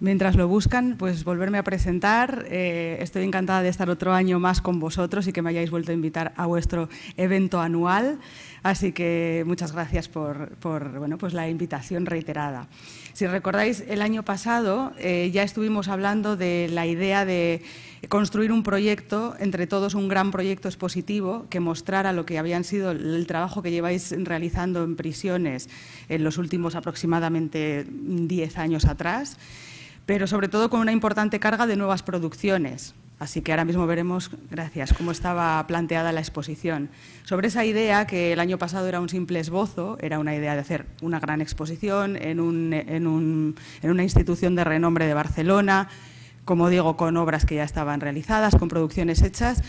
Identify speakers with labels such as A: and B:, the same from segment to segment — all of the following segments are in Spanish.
A: Mientras lo buscan, pues volverme a presentar. Eh, estoy encantada de estar otro año más con vosotros y que me hayáis vuelto a invitar a vuestro evento anual. Así que muchas gracias por, bueno, pues la invitación reiterada. Si recordáis, el año pasado eh, ya estuvimos hablando de la idea de construir un proyecto, entre todos un gran proyecto expositivo que mostrara lo que habían sido el trabajo que lleváis realizando en prisiones en los últimos aproximadamente 10 años atrás pero sobre todo con una importante carga de nuevas producciones. Así que ahora mismo veremos, gracias, cómo estaba planteada la exposición. Sobre esa idea, que el año pasado era un simple esbozo, era una idea de hacer una gran exposición en, una institución de renombre de Barcelona, como digo, con obras que ya estaban realizadas, con producciones hechas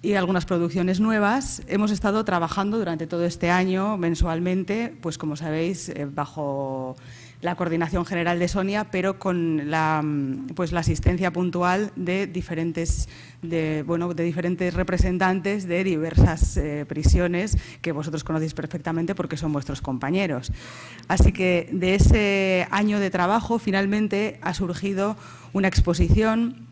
A: y algunas producciones nuevas. Hemos estado trabajando durante todo este año mensualmente, pues como sabéis, eh, bajo la coordinación general de Sonia, pero con la, mm, pues, la asistencia puntual de diferentes, bueno, de diferentes representantes de diversas eh, prisiones que vosotros conocéis perfectamente porque son vuestros compañeros. Así que de ese año de trabajo finalmente ha surgido una exposición,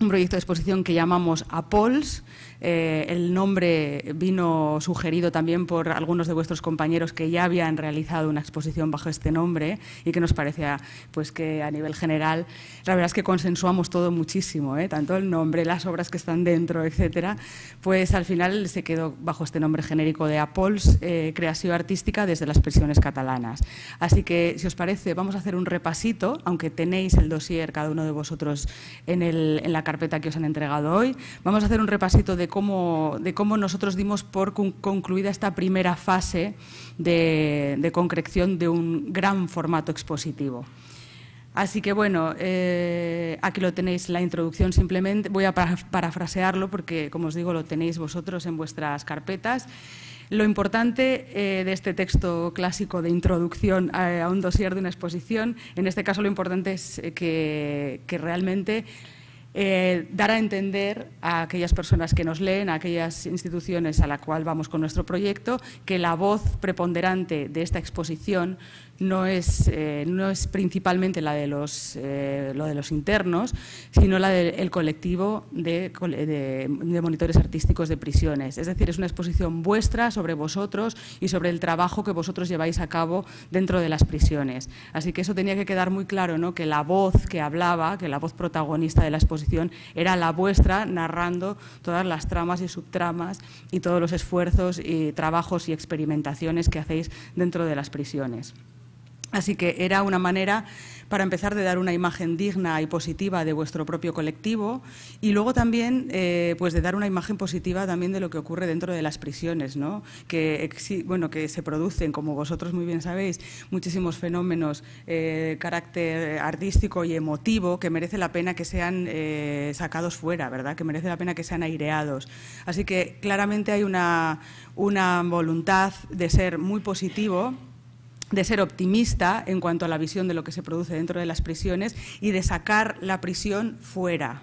A: un proyecto de exposición que llamamos APOLS, eh, el nombre vino sugerido también por algunos de vuestros compañeros que ya habían realizado una exposición bajo este nombre y que nos parecía pues, que a nivel general, la verdad es que consensuamos todo muchísimo, ¿eh? tanto el nombre, las obras que están dentro, etcétera, pues al final se quedó bajo este nombre genérico de Apols, eh, creación artística desde las prisiones catalanas. Así que, si os parece, vamos a hacer un repasito, aunque tenéis el dossier cada uno de vosotros en, en la carpeta que os han entregado hoy, vamos a hacer un repasito de cómo, de cómo nosotros dimos por concluida esta primera fase de, concreción de un gran formato expositivo. Así que bueno, eh, aquí lo tenéis la introducción simplemente. Voy a parafrasearlo porque, como os digo, lo tenéis vosotros en vuestras carpetas. Lo importante eh, de este texto clásico de introducción a, un dossier de una exposición, en este caso lo importante es eh, que realmente eh, dar a entender a aquellas personas que nos leen, a aquellas instituciones a la cual vamos con nuestro proyecto, que la voz preponderante de esta exposición eh, no es, principalmente la de los, eh, de los internos, sino la del colectivo de, monitores artísticos de prisiones. Es decir, es una exposición vuestra sobre vosotros y sobre el trabajo que vosotros lleváis a cabo dentro de las prisiones. Así que eso tenía que quedar muy claro, ¿no? que la voz que hablaba, que la voz protagonista de la exposición era la vuestra, narrando todas las tramas y subtramas y todos los esfuerzos y trabajos y experimentaciones que hacéis dentro de las prisiones. Así que era una manera para empezar de dar una imagen digna y positiva de vuestro propio colectivo y luego también eh, pues de dar una imagen positiva también de lo que ocurre dentro de las prisiones ¿no? que bueno que se producen como vosotros muy bien sabéis muchísimos fenómenos eh, de carácter artístico y emotivo que merece la pena que sean eh, sacados fuera verdad que merece la pena que sean aireados así que claramente hay una una voluntad de ser muy positivo de ser optimista en cuanto a la visión de lo que se produce dentro de las prisiones y de sacar la prisión fuera.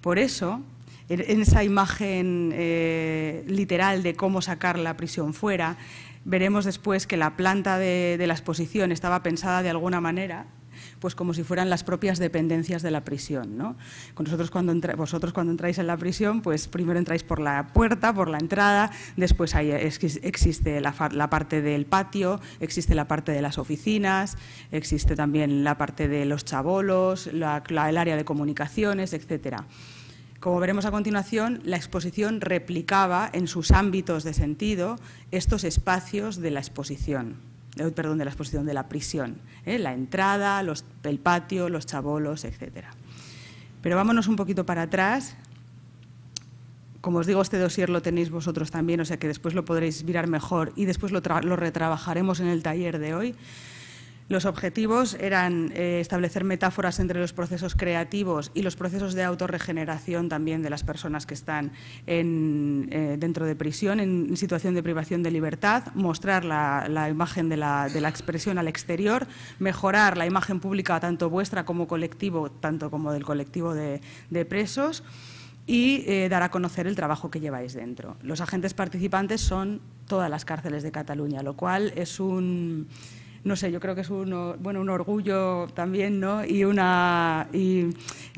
A: Por eso, en esa imagen eh, literal de cómo sacar la prisión fuera, veremos después que la planta de la exposición estaba pensada de alguna manera pues como si fueran las propias dependencias de la prisión. Con nosotros cuando vosotros cuando entráis en la prisión, pues primero entráis por la puerta, por la entrada, después existe la, parte del patio, existe la parte de las oficinas, existe también la parte de los chabolos, el área de comunicaciones, etc. Como veremos a continuación, la exposición replicaba en sus ámbitos de sentido estos espacios de la exposición. Eh, perdón, de la exposición de la prisión, eh, la entrada, el patio, los chabolos, etc. Pero vámonos un poquito para atrás. Como os digo, este dossier lo tenéis vosotros también, o sea que después lo podréis mirar mejor y después lo, lo retrabajaremos en el taller de hoy. Los objetivos eran eh, establecer metáforas entre los procesos creativos y los procesos de autorregeneración también de las personas que están eh, dentro de prisión, en situación de privación de libertad, mostrar la, imagen de la, expresión al exterior, mejorar la imagen pública tanto vuestra como colectivo, tanto como del colectivo de, presos y eh, dar a conocer el trabajo que lleváis dentro. Los agentes participantes son todas las cárceles de Cataluña, lo cual es un no sé, yo creo que es un, bueno, un orgullo también ¿no? y una, y,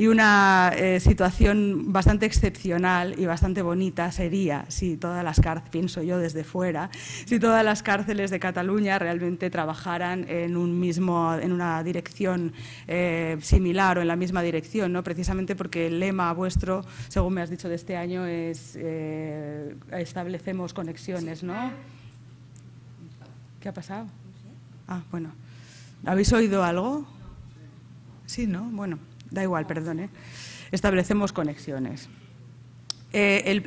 A: una eh, situación bastante excepcional y bastante bonita sería si todas las cárceles, pienso yo desde fuera, si todas las cárceles de Cataluña realmente trabajaran en, un mismo, en una dirección eh, similar o en la misma dirección, ¿no? precisamente porque el lema vuestro, según me has dicho de este año, es eh, establecemos conexiones. ¿no? ¿Qué ha pasado? Ah, bueno. ¿Habéis oído algo? Sí, ¿no? Bueno, da igual, Perdone. Establecemos conexiones. Eh,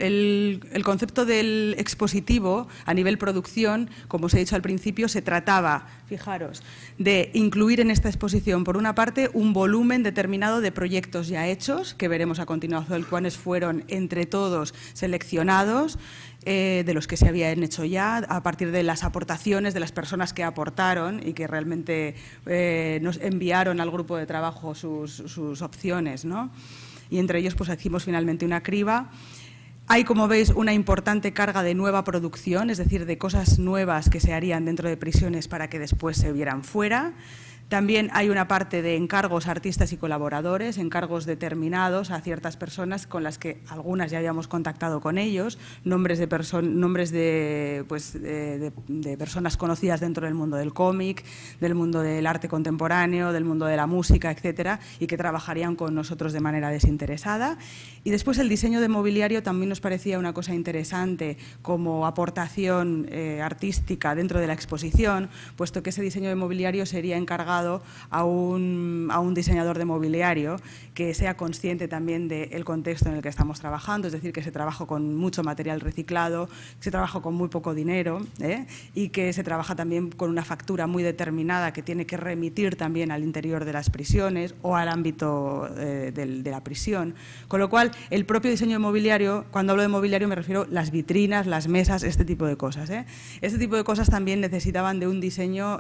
A: el, concepto del expositivo a nivel producción, como os he dicho al principio, se trataba, fijaros, de incluir en esta exposición, por una parte, un volumen determinado de proyectos ya hechos, que veremos a continuación cuáles fueron entre todos seleccionados, eh, de los que se habían hecho ya, a partir de las aportaciones de las personas que aportaron y que realmente eh, nos enviaron al grupo de trabajo sus, opciones. ¿no? Y entre ellos pues hicimos finalmente una criba hay, como veis, una importante carga de nueva producción, es decir, de cosas nuevas que se harían dentro de prisiones para que después se vieran fuera. También hay una parte de encargos a artistas y colaboradores, encargos determinados a ciertas personas con las que algunas ya habíamos contactado con ellos, nombres de, nombres de, pues, de, personas conocidas dentro del mundo del cómic, del mundo del arte contemporáneo, del mundo de la música, etcétera, y que trabajarían con nosotros de manera desinteresada. Y después el diseño de mobiliario también nos parecía una cosa interesante como aportación eh, artística dentro de la exposición, puesto que ese diseño de mobiliario sería encargado a un, a un diseñador de mobiliario que sea consciente también del contexto en el que estamos trabajando, es decir, que se trabaja con mucho material reciclado, que se trabaja con muy poco dinero ¿eh? y que se trabaja también con una factura muy determinada que tiene que remitir también al interior de las prisiones o al ámbito eh, de la prisión. Con lo cual, el propio diseño de mobiliario, cuando hablo de mobiliario me refiero a las vitrinas, las mesas, este tipo de cosas. ¿eh? Este tipo de cosas también necesitaban de un diseño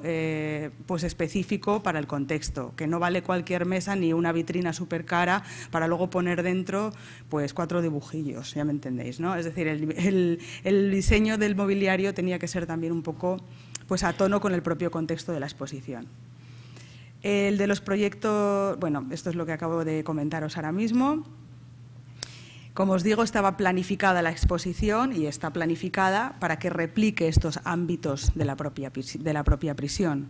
A: pues específico para el contexto, que no vale cualquier mesa ni una vitrina súper cara para luego poner dentro pues cuatro dibujillos, ya me entendéis, ¿no? Es decir, el, el, el diseño del mobiliario tenía que ser también un poco pues a tono con el propio contexto de la exposición. El de los proyectos, bueno, esto es lo que acabo de comentaros ahora mismo. Como os digo, estaba planificada la exposición y está planificada para que replique estos ámbitos de la propia, de la propia prisión.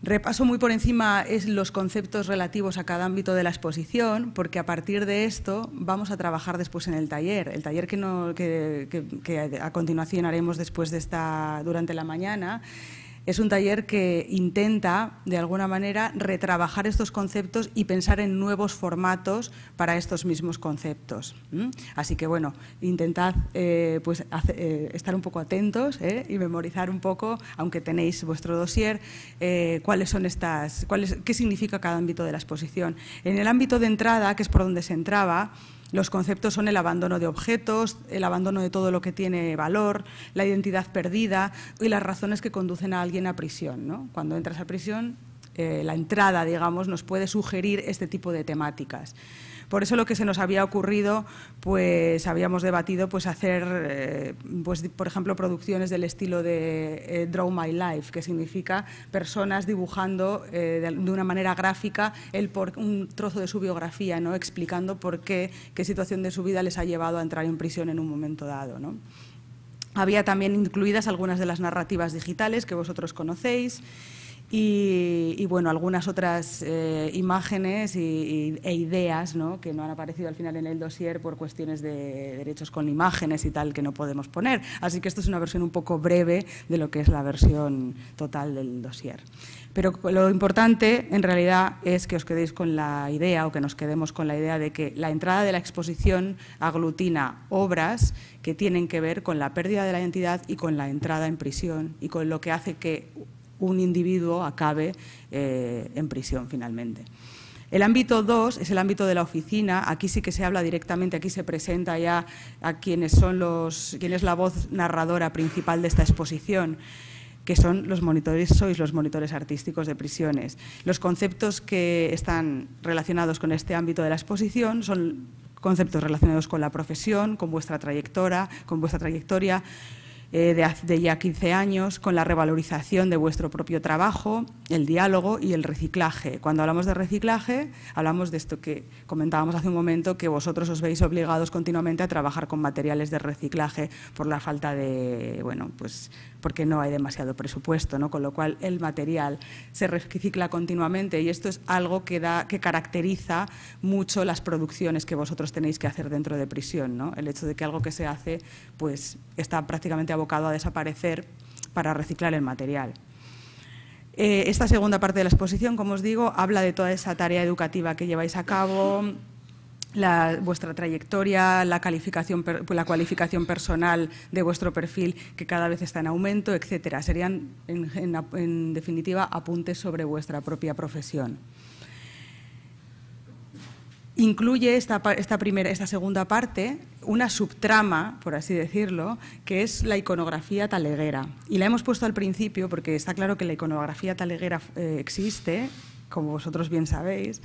A: Repaso muy por encima es los conceptos relativos a cada ámbito de la exposición, porque a partir de esto vamos a trabajar después en el taller. El taller que, no, a continuación haremos después de esta, durante la mañana es un taller que intenta, de alguna manera, retrabajar estos conceptos y pensar en nuevos formatos para estos mismos conceptos. Así que, bueno, intentad eh, pues, eh, estar un poco atentos ¿eh? y memorizar un poco, aunque tenéis vuestro dossier, cuáles son estas, qué significa cada ámbito de la exposición. En el ámbito de entrada, que es por donde se entraba, los conceptos son el abandono de objetos, el abandono de todo lo que tiene valor, la identidad perdida y las razones que conducen a alguien a prisión. Cuando entras a prisión, eh, la entrada, digamos, nos puede sugerir este tipo de temáticas. Por eso lo que se nos había ocurrido, pues habíamos debatido pues hacer, eh, pues, por ejemplo, producciones del estilo de eh, Draw My Life, que significa personas dibujando eh, de, una manera gráfica un trozo de su biografía, ¿no? explicando por qué, qué situación de su vida les ha llevado a entrar en prisión en un momento dado. Había también incluidas algunas de las narrativas digitales que vosotros conocéis. Y, bueno, algunas otras eh, imágenes e ideas que no han aparecido al final en el dossier por cuestiones de derechos con imágenes y tal que no podemos poner. Así que esto es una versión un poco breve de lo que es la versión total del dossier. Pero lo importante en realidad es que os quedéis con la idea o que nos quedemos con la idea de que la entrada de la exposición aglutina obras que tienen que ver con la pérdida de la identidad y con la entrada en prisión y con lo que hace que un individuo acabe eh, en prisión finalmente. El ámbito 2 es el ámbito de la oficina. Aquí sí que se habla directamente, aquí se presenta ya a quienes son los, quién es la voz narradora principal de esta exposición que son los monitores, sois los monitores artísticos de prisiones. Los conceptos que están relacionados con este ámbito de la exposición son conceptos relacionados con la profesión, con vuestra trayectoria, con vuestra trayectoria, eh, de, ya 15 años, con la revalorización de vuestro propio trabajo, el diálogo y el reciclaje. Cuando hablamos de reciclaje, hablamos de esto que comentábamos hace un momento, que vosotros os veis obligados continuamente a trabajar con materiales de reciclaje por la falta de, bueno, pues porque no hay demasiado presupuesto, ¿no? Con lo cual el material se recicla continuamente y esto es algo que da, que caracteriza mucho las producciones que vosotros tenéis que hacer dentro de prisión, ¿no? El hecho de que algo que se hace, pues está prácticamente evocado a desaparecer para reciclar el material. Eh, esta segunda parte de la exposición, como os digo, habla de toda esa tarea educativa que lleváis a cabo, vuestra trayectoria, la, cualificación personal de vuestro perfil, que cada vez está en aumento, etcétera. Serían, en definitiva, apuntes sobre vuestra propia profesión incluye esta, segunda parte una subtrama, por así decirlo, que es la iconografía taleguera. Y la hemos puesto al principio porque está claro que la iconografía taleguera eh, existe, como vosotros bien sabéis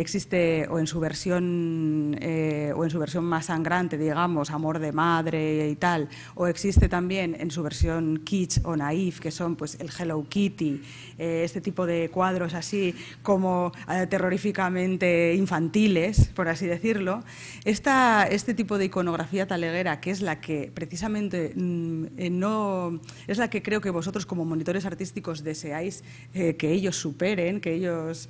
A: existe o en su versión eh, o en su versión más sangrante, digamos, amor de madre y tal, o existe también en su versión kitsch o naif, que son pues el Hello Kitty, eh, este tipo de cuadros así como eh, terroríficamente infantiles, por así decirlo. Esta, este tipo de iconografía taleguera, que es la que precisamente mm, no es la que creo que vosotros como monitores artísticos deseáis que ellos superen, que ellos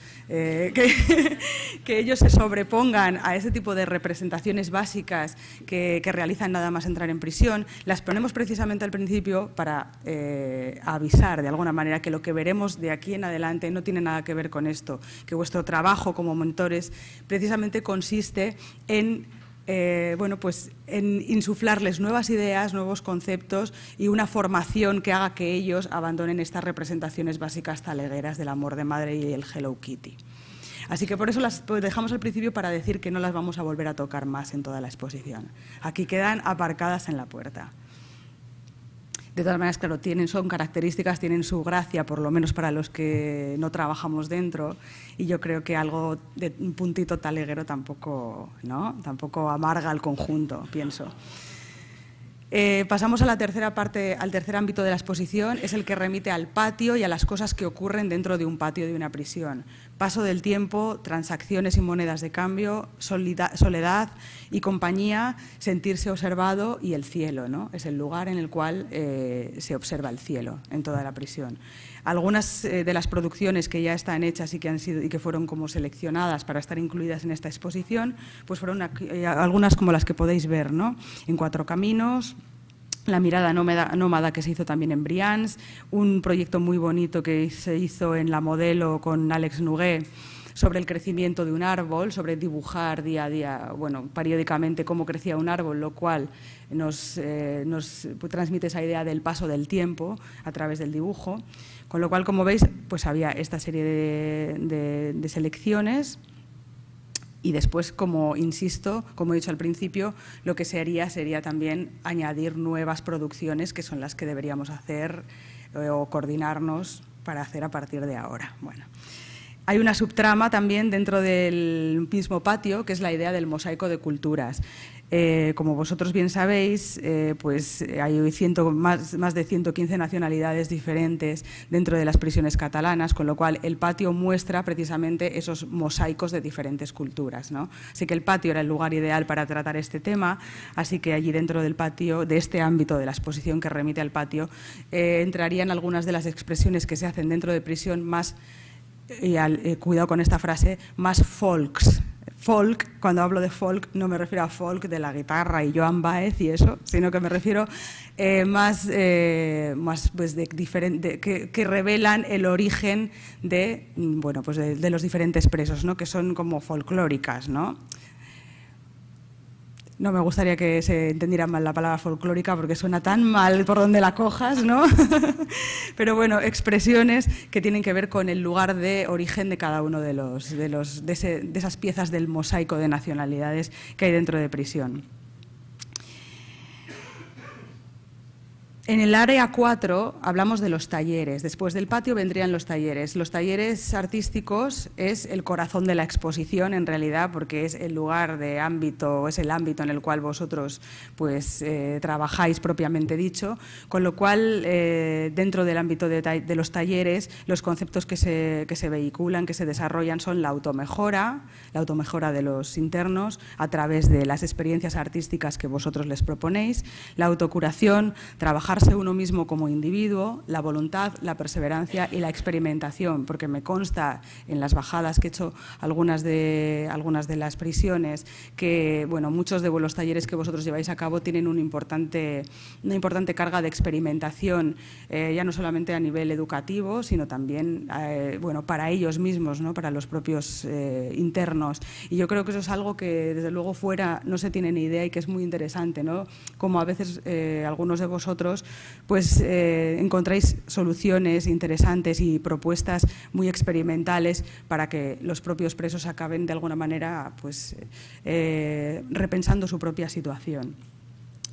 A: que ellos se sobrepongan a ese tipo de representaciones básicas que, realizan nada más entrar en prisión, las ponemos precisamente al principio para eh, avisar de alguna manera que lo que veremos de aquí en adelante no tiene nada que ver con esto, que vuestro trabajo como mentores precisamente consiste en eh, pues en insuflarles nuevas ideas, nuevos conceptos y una formación que haga que ellos abandonen estas representaciones básicas talegueras del amor de madre y el Hello Kitty. Así que por eso las pues, dejamos al principio para decir que no las vamos a volver a tocar más en toda la exposición. Aquí quedan aparcadas en la puerta. De todas maneras, claro, tienen, son características, tienen su gracia, por lo menos para los que no trabajamos dentro, y yo creo que algo de un puntito taleguero tampoco, ¿no? tampoco amarga al conjunto, pienso. Eh, pasamos a la tercera parte, al tercer ámbito de la exposición, es el que remite al patio y a las cosas que ocurren dentro de un patio de una prisión. Paso del tiempo, transacciones y monedas de cambio, soledad y compañía, sentirse observado y el cielo, ¿no? Es el lugar en el cual eh, se observa el cielo en toda la prisión. Algunas eh, de las producciones que ya están hechas y que, y que fueron como seleccionadas para estar incluidas en esta exposición, pues fueron eh, algunas como las que podéis ver, ¿no? En Cuatro Caminos, la mirada nómada, que se hizo también en Brians, un proyecto muy bonito que se hizo en La Modelo con Alex Nugué sobre el crecimiento de un árbol, sobre dibujar día a día, bueno, periódicamente cómo crecía un árbol, lo cual nos eh, transmite esa idea del paso del tiempo a través del dibujo. Con lo cual, como veis, pues había esta serie de, selecciones y después, como insisto, como he dicho al principio, lo que se haría sería también añadir nuevas producciones que son las que deberíamos hacer eh, o coordinarnos para hacer a partir de ahora. Bueno. Hay una subtrama también dentro del mismo patio, que es la idea del mosaico de culturas. Eh, como vosotros bien sabéis, eh, pues eh, hay más, de 115 nacionalidades diferentes dentro de las prisiones catalanas, con lo cual el patio muestra precisamente esos mosaicos de diferentes culturas. ¿no? Así que el patio era el lugar ideal para tratar este tema, así que allí dentro del patio, de este ámbito de la exposición que remite al patio, entrarían algunas de las expresiones que se hacen dentro de prisión más y cuidado con esta frase, más folks, folk, cuando hablo de folk no me refiero a folk de la guitarra y Joan Baez y eso, sino que me refiero eh, más, eh, más pues diferente, que, revelan el origen de, mm, bueno, pues de los diferentes presos, ¿no? que son como folclóricas. ¿no? No me gustaría que se entendiera mal la palabra folclórica porque suena tan mal por donde la cojas, ¿no? Pero bueno, expresiones que tienen que ver con el lugar de origen de cada uno de, los, de, los, de esas piezas del mosaico de nacionalidades que hay dentro de prisión. En el área 4 hablamos de los talleres. Después del patio vendrían los talleres. Los talleres artísticos es el corazón de la exposición en realidad, porque es el lugar de ámbito, es el ámbito en el cual vosotros pues eh, trabajáis propiamente dicho. Con lo cual, eh, dentro del ámbito de, los talleres, los conceptos que se, que se vehiculan, que se desarrollan son la automejora, la automejora de los internos a través de las experiencias artísticas que vosotros les proponéis, la autocuración, trabajar uno mismo como individuo, la voluntad, la perseverancia y la experimentación, porque me consta en las bajadas que he hecho algunas de, algunas de las prisiones que bueno, muchos de los talleres que vosotros lleváis a cabo tienen un importante, una importante carga de experimentación, eh, ya no solamente a nivel educativo, sino también eh, bueno, para ellos mismos, para los propios eh, internos. Y yo creo que eso es algo que desde luego fuera no se tiene ni idea y que es muy interesante, ¿no? como a veces algunos de vosotros pues eh, encontráis soluciones interesantes y propuestas muy experimentales para que los propios presos acaben de alguna manera pues, eh, repensando su propia situación.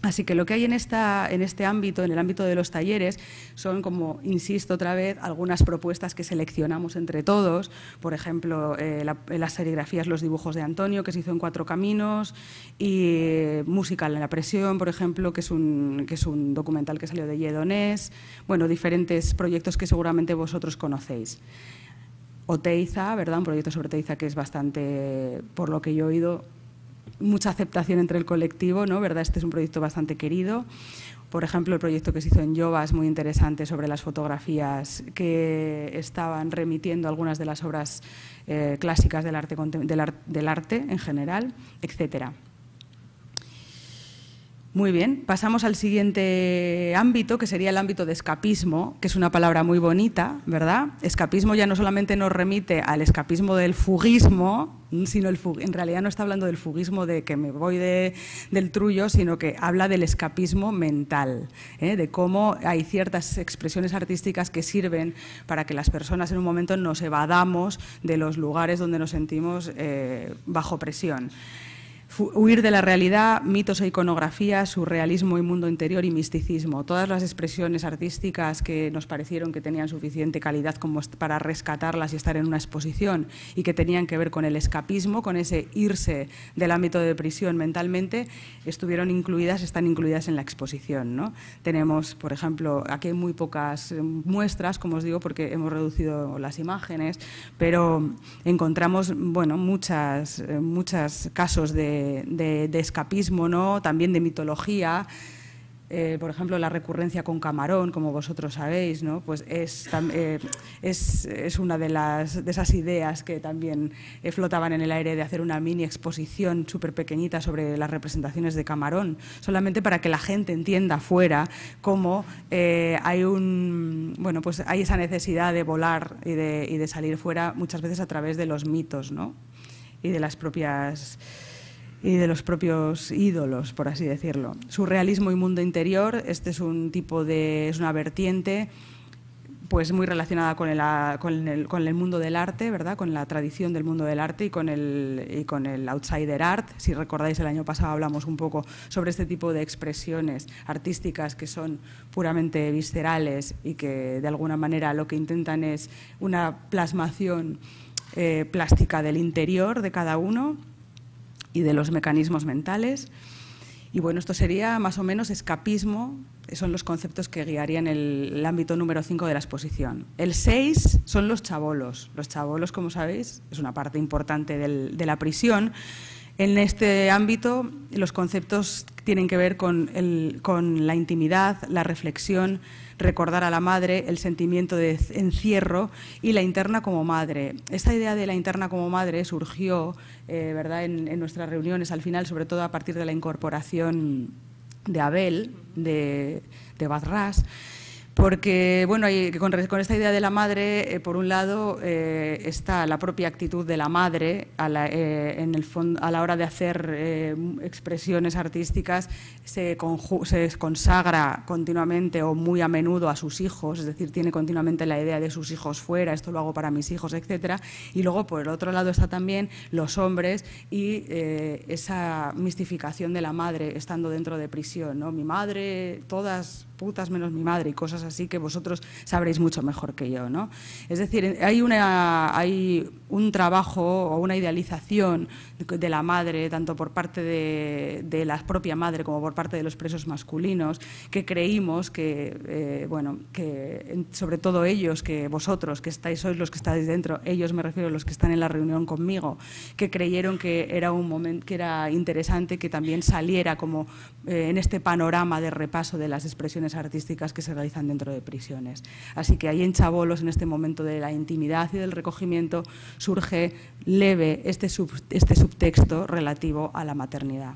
A: Así que lo que hay en, este ámbito, en el ámbito de los talleres, son, como insisto otra vez, algunas propuestas que seleccionamos entre todos. Por ejemplo, eh, eh, las serigrafías, los dibujos de Antonio, que se hizo en Cuatro Caminos, y eh, Musical en la Presión, por ejemplo, que es un, documental que salió de Yedonés. Bueno, diferentes proyectos que seguramente vosotros conocéis. O Teiza, ¿verdad? Un proyecto sobre Teiza que es bastante, por lo que yo he oído, mucha aceptación entre el colectivo, ¿no? ¿Verdad? Este es un proyecto bastante querido. Por ejemplo, el proyecto que se hizo en Yoba es muy interesante sobre las fotografías que estaban remitiendo algunas de las obras eh, clásicas del arte, del arte en general, etcétera. Muy bien, pasamos al siguiente ámbito, que sería el ámbito de escapismo, que es una palabra muy bonita, ¿verdad? Escapismo ya no solamente nos remite al escapismo del fugismo, sino el en realidad no está hablando del fugismo de que me voy del trullo, sino que habla del escapismo mental, ¿eh? de cómo hay ciertas expresiones artísticas que sirven para que las personas en un momento nos evadamos de los lugares donde nos sentimos eh, bajo presión huir de la realidad, mitos e iconografía, surrealismo y mundo interior y misticismo. Todas las expresiones artísticas que nos parecieron que tenían suficiente calidad como para rescatarlas y estar en una exposición y que tenían que ver con el escapismo, con ese irse del ámbito de prisión mentalmente, estuvieron incluidas, están incluidas en la exposición. ¿no? Tenemos, por ejemplo, aquí muy pocas eh, muestras, como os digo, porque hemos reducido las imágenes, pero encontramos bueno, muchas, eh, muchas casos de de, escapismo, ¿no? también de mitología. Eh, por ejemplo, la recurrencia con Camarón, como vosotros sabéis, ¿no? pues es, eh, una de, esas ideas que también eh, flotaban en el aire de hacer una mini exposición súper pequeñita sobre las representaciones de Camarón, solamente para que la gente entienda fuera cómo hay, un, bueno, pues hay esa necesidad de volar y de, y de salir fuera muchas veces a través de los mitos ¿no? y de las propias y de los propios ídolos, por así decirlo. Surrealismo y mundo interior, este es un tipo de, es una vertiente pues muy relacionada con el, con el, mundo del arte, ¿verdad? con la tradición del mundo del arte y con, el, y con el outsider art. Si recordáis, el año pasado hablamos un poco sobre este tipo de expresiones artísticas que son puramente viscerales y que de alguna manera lo que intentan es una plasmación eh, plástica del interior de cada uno y de los mecanismos mentales. Y bueno, esto sería más o menos escapismo, son los conceptos que guiarían el, ámbito número 5 de la exposición. El 6 son los chabolos. Los chabolos, como sabéis, es una parte importante de la prisión en este ámbito, los conceptos tienen que ver con, la intimidad, la reflexión, recordar a la madre, el sentimiento de encierro y la interna como madre. Esta idea de la interna como madre surgió eh, En, nuestras reuniones al final, sobre todo a partir de la incorporación de Abel, de, de porque, bueno, con, esta idea de la madre, eh, por un lado, eh, está la propia actitud de la madre a la, eh, en el a la hora de hacer expresiones artísticas, se, se consagra continuamente o muy a menudo a sus hijos, es decir, tiene continuamente la idea de sus hijos fuera, esto lo hago para mis hijos, etc. Y luego, por el otro lado, está también los hombres y esa mistificación de la madre estando dentro de prisión, ¿no? Mi madre, todas menos mi madre y cosas así que vosotros sabréis mucho mejor que yo, ¿no? Es decir, hay, una, hay un trabajo o una idealización de la madre, tanto por parte de, de, la propia madre como por parte de los presos masculinos, que creímos que, eh, bueno, que sobre todo ellos, que vosotros, que estáis, sois los que estáis dentro, ellos me refiero a los que están en la reunión conmigo, que creyeron que era un momento que era interesante que también saliera como eh, en este panorama de repaso de las expresiones artísticas que se realizan dentro de prisiones. Así que ahí en Chabolos, en este momento de la intimidad y del recogimiento, surge leve este, sub, este texto relativo a la maternidad.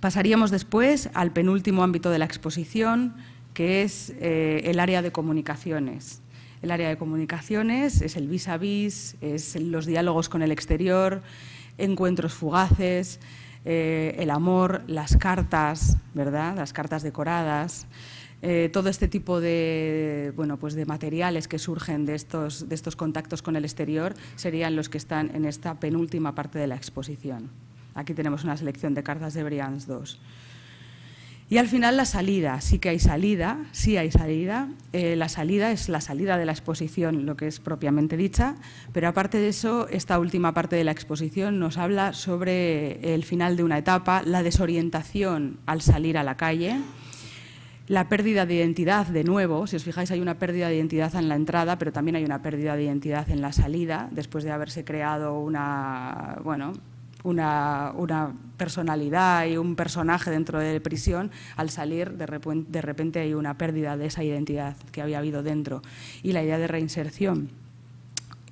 A: Pasaríamos después al penúltimo ámbito de la exposición, que es eh, el área de comunicaciones. El área de comunicaciones es el vis-a-vis, es los diálogos con el exterior, encuentros fugaces, eh, el amor, las cartas, ¿verdad? Las cartas decoradas. Eh, todo este tipo de, pues materiales que surgen de estos, contactos con el exterior serían los que están en esta penúltima parte de la exposición. Aquí tenemos una selección de cartas de Brian 2. Y al final la salida, sí que hay salida, sí hay salida. Eh, la salida es la salida de la exposición, lo que es propiamente dicha, pero aparte de eso, esta última parte de la exposición nos habla sobre el final de una etapa, la desorientación al salir a la calle la pérdida de identidad, de nuevo, si os fijáis hay una pérdida de identidad en la entrada, pero también hay una pérdida de identidad en la salida, después de haberse creado una, bueno, una, personalidad y un personaje dentro de prisión, al salir de repente, de repente hay una pérdida de esa identidad que había habido dentro. Y la idea de reinserción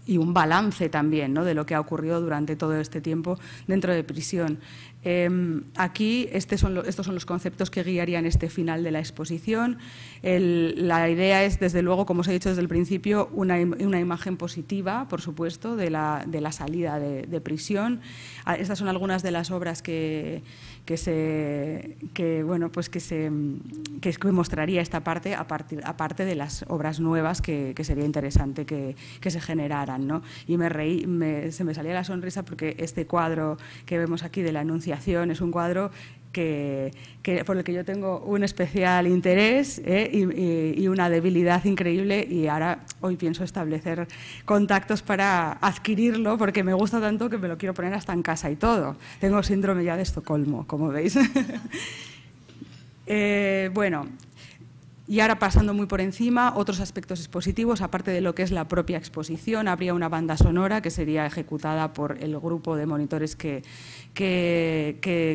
A: y un balance también ¿no? de lo que ha ocurrido durante todo este tiempo dentro de prisión. Em, aquí este son estos son los conceptos que guiarían este final de la exposición. la idea es, desde luego, como os he dicho desde el principio, una, imagen positiva, por supuesto, de la, salida de, de, prisión. Ah, estas son algunas de las obras que, que se que bueno pues que se que mostraría esta parte a partir aparte de las obras nuevas que, sería interesante que, se generaran ¿no? y me reí se me salía la sonrisa porque este cuadro que vemos aquí de la anunciación es un cuadro por el que yo tengo un especial interés ¿eh? y, una debilidad increíble y ahora hoy pienso establecer contactos para adquirirlo porque me gusta tanto que me lo quiero poner hasta en casa y todo. Tengo síndrome ya de Estocolmo, como veis. Eh, bueno, y ahora pasando muy por encima, otros aspectos expositivos, aparte de lo que es la propia exposición, habría una banda sonora que sería ejecutada por el grupo de monitores que,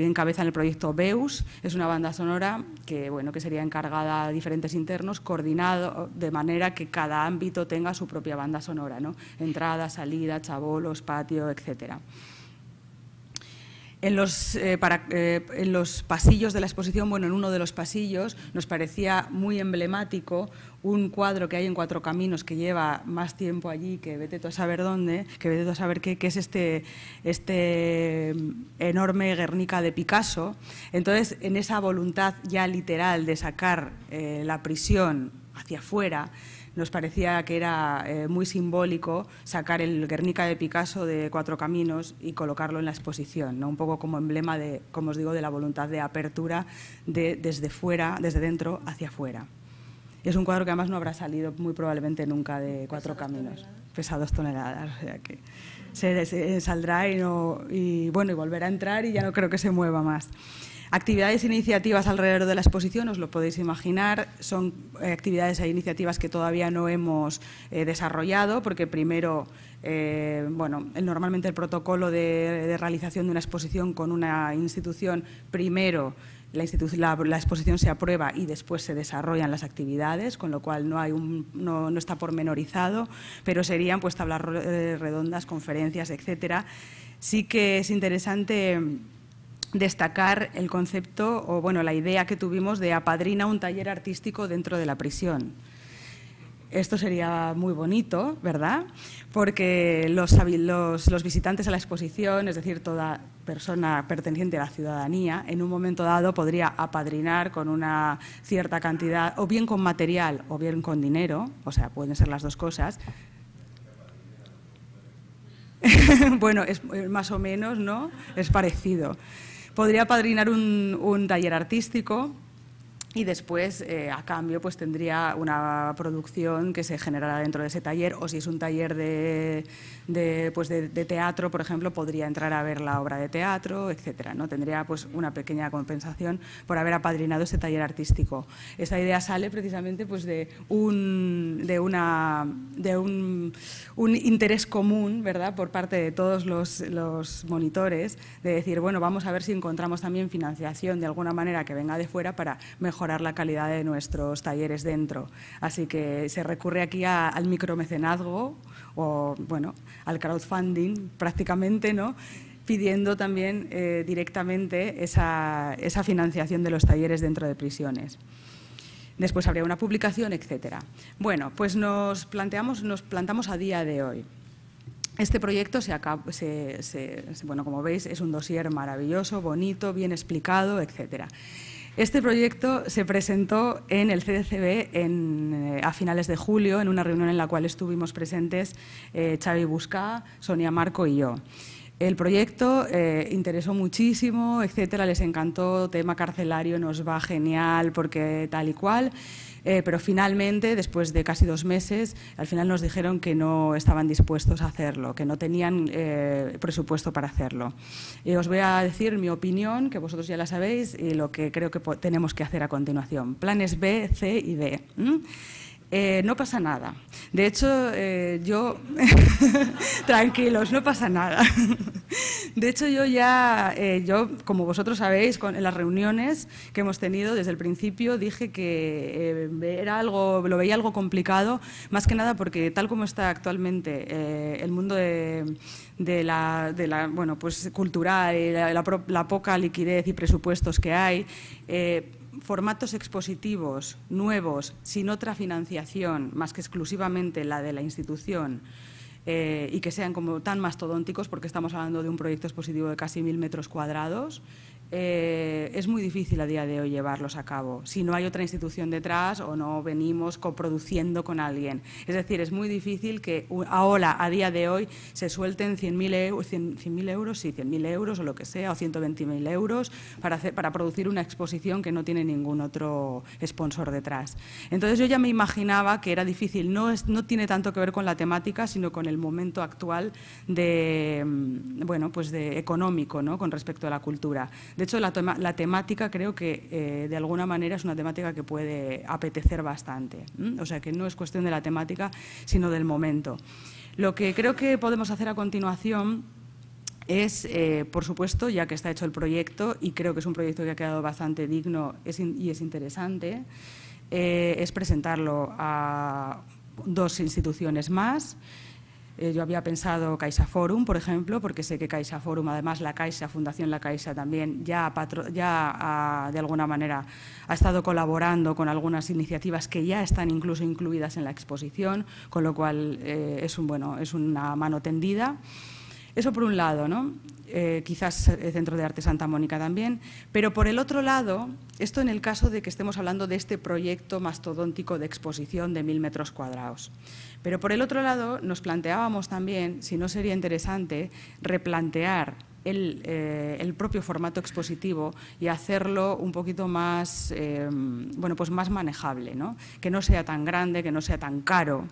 A: encabezan el proyecto BEUS. Es una banda sonora que, que sería encargada a diferentes internos, coordinado de manera que cada ámbito tenga su propia banda sonora, ¿no? entrada, salida, chabolos, patio, etcétera. Eh, eh, en los, pasillos de la exposición, bueno, en uno de los pasillos, nos parecía muy emblemático un cuadro que hay en Cuatro Caminos que lleva más tiempo allí que vete tú a saber dónde, que vete tú a saber qué, qué es este, este mm, enorme Guernica de Picasso. Entonces, en esa voluntad ya literal de sacar eh, la prisión hacia afuera, nos parecía que era eh, muy simbólico sacar el Guernica de Picasso de Cuatro Caminos y colocarlo en la exposición, ¿no? un poco como emblema, de, como os digo, de la voluntad de apertura de, desde fuera, desde dentro hacia afuera. Es un cuadro que además no habrá salido muy probablemente nunca de Cuatro Caminos. Pesados toneladas. O sea que se, saldrá y, bueno, y volverá a entrar y ya no creo que se mueva más. Actividades e iniciativas alrededor de la exposición, os lo podéis imaginar, son eh, actividades e iniciativas que todavía no hemos eh, desarrollado, porque primero, eh, bueno, normalmente el protocolo de, realización de una exposición con una institución, primero la, la, exposición se aprueba y después se desarrollan las actividades, con lo cual no, hay un, no, está pormenorizado, pero serían pues tablas redondas, conferencias, etcétera. Sí que es interesante destacar el concepto o bueno, la idea que tuvimos de apadrina un taller artístico dentro de la prisión. Esto sería muy bonito, ¿verdad? Porque los, visitantes a la exposición, es decir, toda persona perteneciente a la ciudadanía, en un momento dado podría apadrinar con una cierta cantidad, o bien con material o bien con dinero, o sea, pueden ser las dos cosas, bueno, es más o menos, ¿no? Es parecido podría padrinar un, un taller artístico y después eh, a cambio pues tendría una producción que se generará dentro de ese taller o si es un taller de, pues, de, teatro por ejemplo podría entrar a ver la obra de teatro etcétera no tendría pues una pequeña compensación por haber apadrinado ese taller artístico esta idea sale precisamente pues de un de una de un, interés común verdad por parte de todos los monitores de decir bueno vamos a ver si encontramos también financiación de alguna manera que venga de fuera para mejorar mejorar la calidad de nuestros talleres dentro. Así que se recurre aquí al micromecenazgo o, bueno, al crowdfunding prácticamente, ¿no? pidiendo también eh, directamente esa, financiación de los talleres dentro de prisiones después habría una publicación, etcétera. Bueno, pues nos planteamos, nos plantamos a día de hoy. Este proyecto, se, se bueno, como veis, es un dossier maravilloso, bonito, bien explicado, etcétera. Este proyecto se presentó en el CDCB eh, a finales de julio, en una reunión en la cual estuvimos presentes eh, Xavi Busca, Sonia Marco y yo. El proyecto eh, interesó muchísimo, etcétera, les encantó, tema carcelario nos va genial porque tal y cual. Eh, pero finalmente, después de casi dos meses, al final nos dijeron que no estaban dispuestos a hacerlo, que no tenían eh, presupuesto para hacerlo. Y os voy a decir mi opinión, que vosotros ya la sabéis, y lo que creo que tenemos que hacer a continuación. Planes B, C y D. Eh, no pasa nada. De hecho, eh, yo, tranquilos, no pasa nada. de hecho, yo ya, eh, yo, como vosotros sabéis, con, en las reuniones que hemos tenido desde el principio, dije que era algo, lo veía algo complicado, más que nada porque tal como está actualmente el mundo de, la, bueno, pues cultural y la, la, poca liquidez y presupuestos que hay, formatos expositivos nuevos, sin otra financiación más que exclusivamente la de la institución, eh, y que sean como tan mastodónticos, porque estamos hablando de un proyecto expositivo de casi mil metros cuadrados, eh, es muy difícil a día de hoy llevarlos a cabo si no hay otra institución detrás o no venimos coproduciendo con alguien. Es decir, es muy difícil que ahora, a día de hoy, se suelten 100.000 euros, sí, 100.000 euros o lo que sea, o 120.000 euros para, hacer, para producir una exposición que no tiene ningún otro sponsor detrás. Entonces yo ya me imaginaba que era difícil, no, es, no tiene tanto que ver con la temática, sino con el momento actual de, mm, bueno, pues de económico con respecto a la cultura. De hecho, la, temática creo que eh, de alguna manera es una temática que puede apetecer bastante. O sea, que no es cuestión de la temática, sino del momento. Lo que creo que podemos hacer a continuación es, eh, por supuesto, ya que está hecho el proyecto, y creo que es un proyecto que ha quedado bastante digno y es interesante, eh, es presentarlo a dos instituciones más. Eh, yo había pensado Caixa Forum, por ejemplo, porque sé que Caixa Forum, además la Caixa, Fundación La Caixa también, ya, ya de alguna manera ha estado colaborando con algunas iniciativas que ya están incluso incluidas en la exposición, con lo cual eh, es, bueno, es una mano tendida. Eso por un lado, ¿no? Eh, quizás el eh, Centro de Arte Santa Mónica también. Pero por el otro lado, esto en el caso de que estemos hablando de este proyecto mastodóntico de exposición de mil metros cuadrados. Pero por el otro lado, nos planteábamos también si no sería interesante replantear el, eh, propio formato expositivo y hacerlo un poquito más, em, bueno, pues más manejable, que no sea tan grande, que no sea tan caro.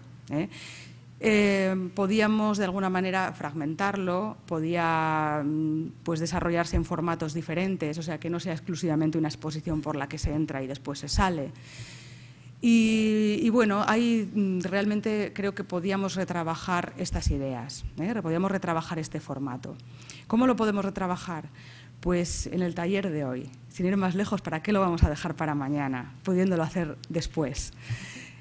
A: Eh, podíamos de alguna manera fragmentarlo, podía mm, pues, desarrollarse en formatos diferentes, o sea, que no sea exclusivamente una exposición por la que se entra y después se sale. Y, bueno, ahí mm, realmente creo que podíamos retrabajar estas ideas, ¿eh? podíamos retrabajar este formato. ¿Cómo lo podemos retrabajar? Pues en el taller de hoy, sin ir más lejos, ¿para qué lo vamos a dejar para mañana, pudiéndolo hacer después?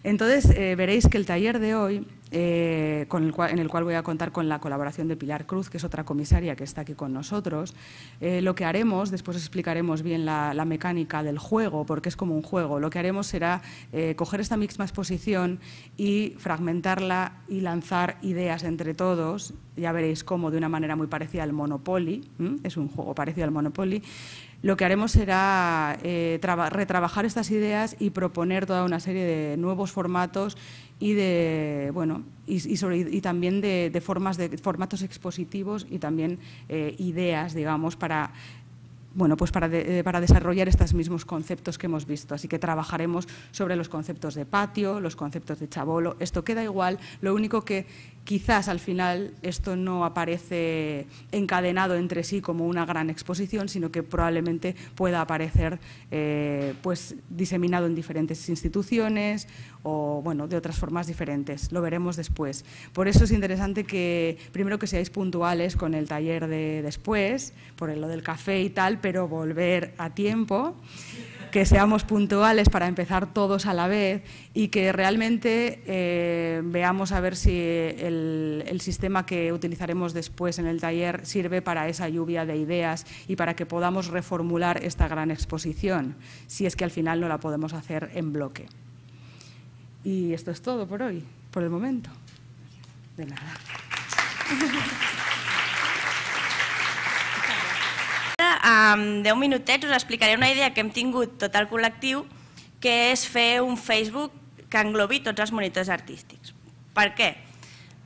A: Entonces eh, veréis que el taller de hoy eh, con el en el cual voy a contar con la colaboración de Pilar Cruz, que es otra comisaria que está aquí con nosotros. Eh, lo que haremos, después explicaremos bien la, mecánica del juego, porque es como un juego, lo que haremos será eh, coger esta misma exposición y fragmentarla y lanzar ideas entre todos, ya veréis cómo de una manera muy parecida al Monopoly, es un juego parecido al Monopoly, lo que haremos será eh, retrabajar estas ideas y proponer toda una serie de nuevos formatos y de bueno y, también de, formas de formatos expositivos y también eh, ideas digamos para bueno, pues para, eh, para, desarrollar estos mismos conceptos que hemos visto. Así que trabajaremos sobre los conceptos de patio, los conceptos de chabolo. Esto queda igual, lo único que quizás al final esto no aparece encadenado entre sí como una gran exposición, sino que probablemente pueda aparecer eh, pues, diseminado en diferentes instituciones o bueno, de otras formas diferentes. Lo veremos después. Por eso es interesante que primero que seáis puntuales con el taller de después, por lo del café y tal, pero volver a tiempo que seamos puntuales para empezar todos a la vez y que realmente eh, veamos a ver si el, el, sistema que utilizaremos después en el taller sirve para esa lluvia de ideas y para que podamos reformular esta gran exposición, si es que al final no la podemos hacer en bloque. Y esto es todo por hoy, por el momento. De nada. en
B: 10 minutets us explicaré una idea que hem tingut tot el col·lectiu, que és fer un Facebook que englobi tots els monitors artístics. Per què?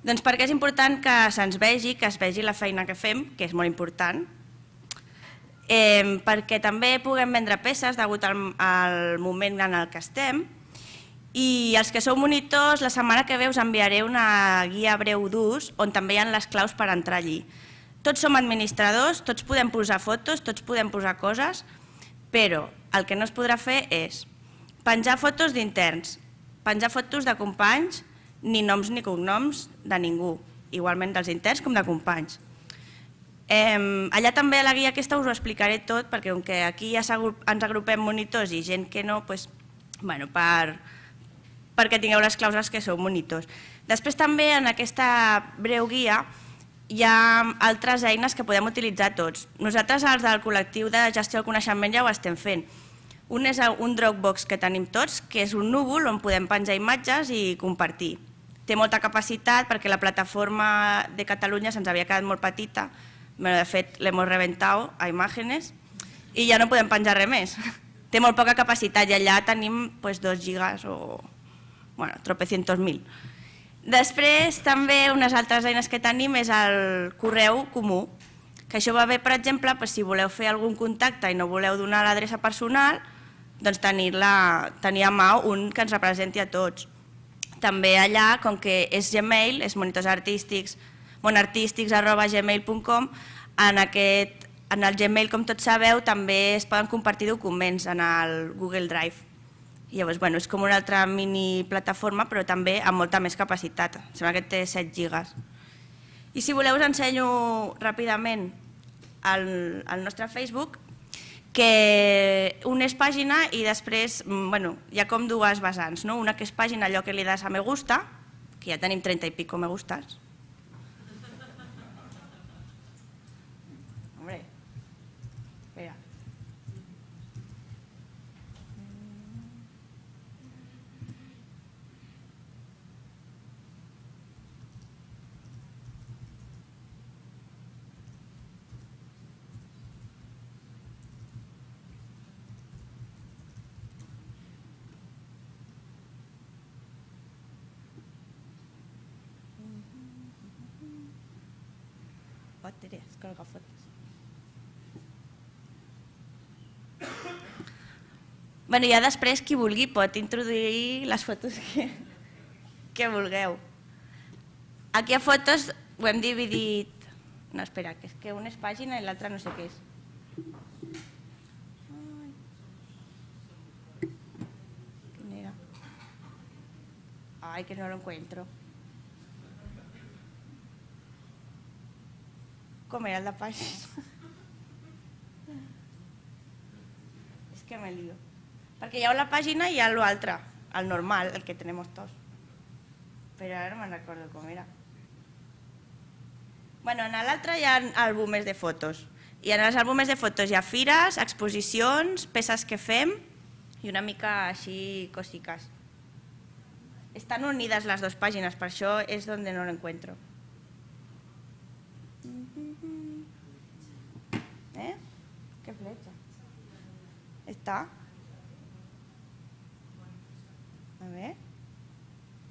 B: Doncs perquè és important que se'ns vegi, que es vegi la feina que fem, que és molt important, eh, perquè també puguem vendre peces degut al, al moment en el que estem, i els que sou monitors, la setmana que ve us enviaré una guia breu d'ús on també hi ha les claus per entrar allí. Tots som administradors, tots podem posar fotos, tots podem posar coses, però el que no es podrà fer és penjar fotos d'interns, penjar fotos de companys, ni noms ni cognoms de ningú, igualment dels interns com de companys. allà també a la guia aquesta us ho explicaré tot, perquè com que aquí ja ens agrupem monitors i gent que no, doncs, bueno, per, perquè tingueu les clàusules que sou monitors. Després també en aquesta breu guia hi ha altres eines que podem utilitzar tots. Nosaltres, els del col·lectiu de gestió del coneixement, ja ho estem fent. Un és un Dropbox que tenim tots, que és un núvol on podem penjar imatges i compartir. Té molta capacitat perquè la plataforma de Catalunya se'ns havia quedat molt petita. però de fet, l'hem reventat a imatges i ja no podem penjar res més. Té molt poca capacitat i allà tenim pues, doncs, 2 gigas o bueno, tropecientos mil. Després, també, unes altres eines que tenim és el correu comú, que això va bé, per exemple, si voleu fer algun contacte i no voleu donar l'adreça personal, doncs tenir, -la, tenir a mà un que ens representi a tots. També allà, com que és Gmail, és monitors en, aquest, en el Gmail, com tots sabeu, també es poden compartir documents en el Google Drive. Llavors, bueno, és com una altra mini plataforma, però també amb molta més capacitat. Em sembla que té 7 gigas. I si voleu us ensenyo ràpidament al, al nostre Facebook, que un és pàgina i després mm, bueno, hi ha com dues vessants. No? Una que és pàgina, allò que li das a me gusta, que ja tenim 30 i pico me gustes, etter det skal dere få Bueno, ja després, qui vulgui pot introduir les fotos que, que vulgueu. Aquí a fotos ho hem dividit... No, espera, que és que una és pàgina i l'altra no sé què és. Ai, que no lo encuentro. ¿Cómo era la página? és que me lío. Perquè hi ha la pàgina i hi ha l'altra, el normal, el que tenem tots. Però ara no me'n recordo com era. Bueno, en l'altre hi ha àlbumes de fotos. I en els àlbumes de fotos hi ha fires, exposicions, peces que fem i una mica així cosiques. Estan unides les dues pàgines, per això és on no l'encuentro. encuentro. ¿Qué flecha? ¿Está? A ver.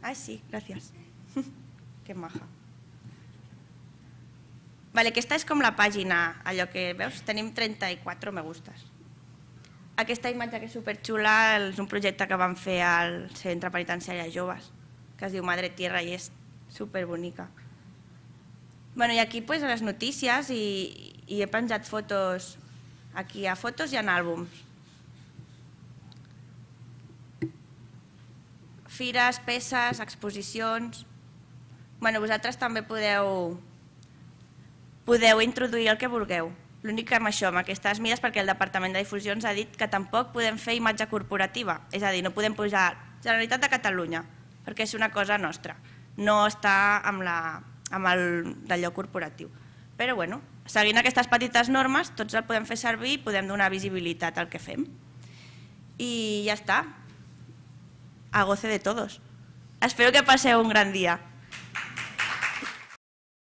B: Ah, sí, gracias. Qué maja. Vale, esta es com la pàgina, allò que veus, tenim 34 me gustes. Aquesta imatge que és superxula és un projecte que van fer al Centre Penitenciari de Joves, que es diu Madre Tierra i és superbonica. Bueno, I aquí pues, les notícies i, i he penjat fotos Aquí hi ha fotos i en àlbums. Fires, peces, exposicions... Bueno, vosaltres també podeu, podeu introduir el que vulgueu. L'únic que amb això, amb aquestes mides, perquè el Departament de Difusió ens ha dit que tampoc podem fer imatge corporativa, és a dir, no podem posar Generalitat de Catalunya, perquè és una cosa nostra, no està amb, la, amb el d'allò corporatiu. Però bueno, Seguint aquestes petites normes, tots el podem fer servir i podem donar visibilitat al que fem. I ja està. A goce de todos. Espero que passeu un gran dia.